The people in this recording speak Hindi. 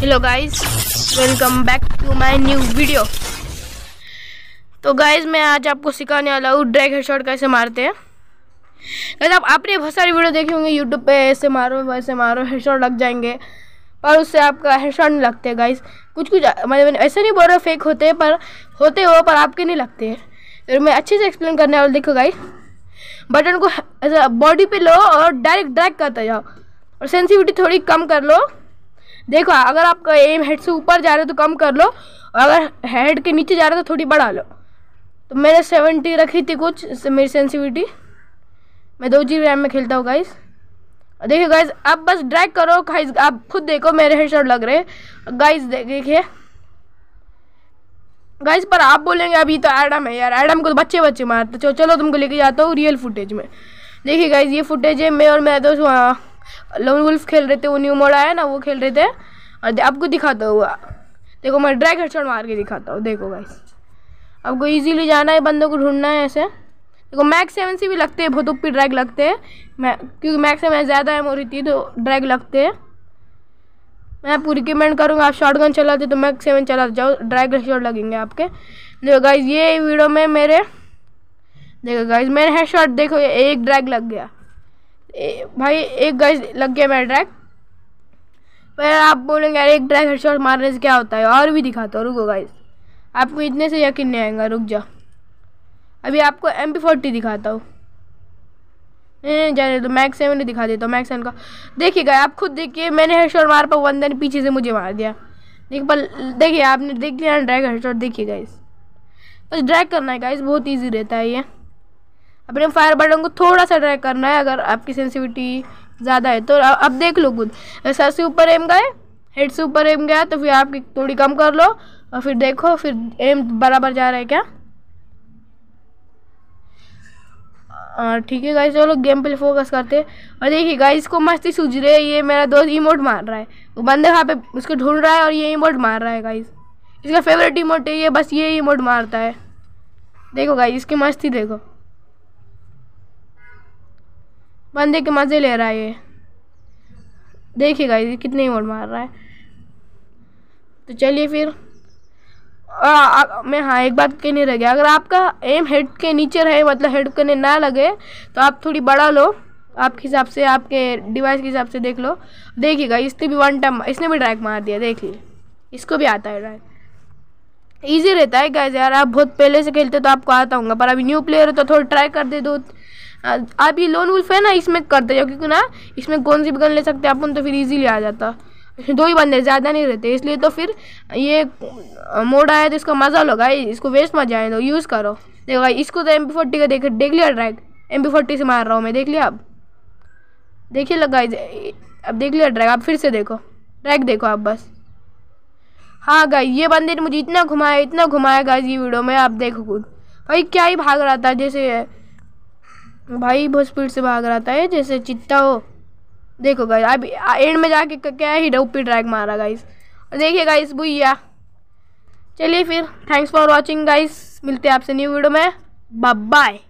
hello guys welcome back to my new video तो गाइस मैं आज आपको सिखाने वाला हूँ ड्रैग हेड कैसे मारते हैं गाइस आप आपने बहुत सारी वीडियो देखी होंगे यूट्यूब पे ऐसे मारो वैसे मारो हेड लग जाएंगे पर उससे आपका हेड नहीं लगते गाइस कुछ कुछ मतलब ऐसे नहीं बोल रहे फेक होते पर होते हो पर आपके नहीं लगते फिर तो मैं अच्छे से एक्सप्लेन करने वाला देखो गाइस बटन को ऐसा बॉडी पे लो और डायरेक्ट ड्रैग करते जाओ और सेंसिविटी थोड़ी कम कर लो देखो अगर आपका एम हेड से ऊपर जा रहे हो तो कम कर लो अगर हेड के नीचे जा रहे हो तो थोड़ी बढ़ा लो तो मैंने सेवेंटी रखी थी कुछ मेरी सेंसिविटी मैं दो जी रैम में खेलता हूँ गाइस देखिए गाइस आप बस ड्रैग करो गाइस आप खुद देखो मेरे हेडशॉट लग रहे हैं गाइस देखिए गाइस पर आप बोलेंगे अभी तो एडम है यार एडम को तो बच्चे बच्चे मारते चलो तुमको लेके जाता हूँ रियल फुटेज में देखिए गाइस ये फुटेज है मैं और मैं तो लोन वुल्फ खेल रहे थे वो न्यू मोड आया ना वो खेल रहे थे और आपको दिखाता हूँ देखो मैं ड्रैग हेडशॉट मार के दिखाता हूँ देखो भाई आपको इजीली जाना है बंदों को ढूंढना है ऐसे देखो मैक्स सेवन से भी लगते हैं बहुत ऊपर ड्रैग लगते हैं मैं क्योंकि मैक्स सेवन ज़्यादा एम हो रही थी तो ड्रैग लगते हैं मैं पूरी रिकमेंड करूँगा आप शॉर्ट गन चलाते तो मैक्स सेवन चला जाओ ड्रैग शॉट लगेंगे आपके देखो गाइज ये वीडियो में मेरे देखो गाइज मेरे हेड शॉट देखो एक ड्रैग लग गया भाई एक गज लग गया मेरा ड्रैग पर आप बोलेंगे यार एक ड्रैग हेडशॉट मारने से क्या होता है और भी दिखाता हूँ रुको गाइज आपको इतने से यकीन नहीं आएगा रुक जा अभी आपको एम पी फोर्टी दिखाता हूँ नहीं नहीं जाने तो मैक्स सेवन दिखा देता हूँ मैक्स सेवन का देखिएगा आप खुद देखिए मैंने हेडशॉट मार पा वन पीछे से मुझे मार दिया देखिए पर देखिए आपने देख लिया ड्रैग हेडशॉट देखिए गाइज़ बस ड्रैग करना है गाइज बहुत ईजी रहता है ये अपने हम फायर बटन को थोड़ा सा ट्रैक करना है अगर आपकी सेंसिटिविटी ज़्यादा है तो अब देख लो खुद सर से ऊपर एम गए हेड से ऊपर एम गया तो फिर आपकी थोड़ी कम कर लो और फिर देखो फिर एम बराबर जा रहा है क्या ठीक है गाइस चलो गेम पे फोकस करते और देखिए गाइस को मस्ती सूझ रहे है ये मेरा दोस्त इमोट मार रहा है वो बंदे वहाँ पे उसको ढूंढ रहा है और ये इमोट मार रहा है गाइस इसका फेवरेट इमोट है ये बस ये इमोट मारता है देखो गाइस इसकी मस्ती देखो बंदे के मज़े ले रहा है ये देखिएगा ये कितने वोट मार रहा है तो चलिए फिर आ, आ, मैं हाँ एक बात कहने रह गया अगर आपका एम हेड के नीचे रहे मतलब हेड करने ना लगे तो आप थोड़ी बड़ा लो आपके हिसाब से आपके डिवाइस के हिसाब से देख लो देखिएगा इसने भी वन टाइम इसने भी ड्रैग मार दिया देख लीजिए इसको भी आता है ड्रैग ईजी रहता है गैस यार आप बहुत पहले से खेलते तो आपको आता होगा पर अभी न्यू प्लेयर हो तो थोड़ा ट्राई कर दे दो आप ये लोन वुल्फ है ना इसमें करते दे क्योंकि ना इसमें कौन सी भी गन ले सकते हैं अपन तो फिर इजीली आ जाता इसमें दो ही बंदे ज़्यादा नहीं रहते इसलिए तो फिर ये मोड आया तो इसका मज़ा लो भाई इसको वेस्ट मत जाए दो यूज़ करो देखो भाई इसको तो एम पी फोर्टी का देख देख लिया ड्रैग एम पी फोर्टी से मार रहा हूँ मैं देख लिया अब देखिए लगा अब देख लिया ड्रैग आप फिर से देखो ड्रैग देखो आप बस हाँ गाई ये बंदे ने मुझे इतना घुमाया इतना घुमाया गाई ये वीडियो में आप देखो खुद भाई क्या ही भाग रहा था जैसे भाई बहुत स्पीड से भाग रहा था ये जैसे चित्ता हो देखो गाइस अभी एंड में जाके क्या ही हिडो पे ड्रैग मारा गाइस और देखिए गाइस भूया चलिए फिर थैंक्स फॉर वॉचिंग गाइस मिलते हैं आपसे न्यू वीडियो में बाय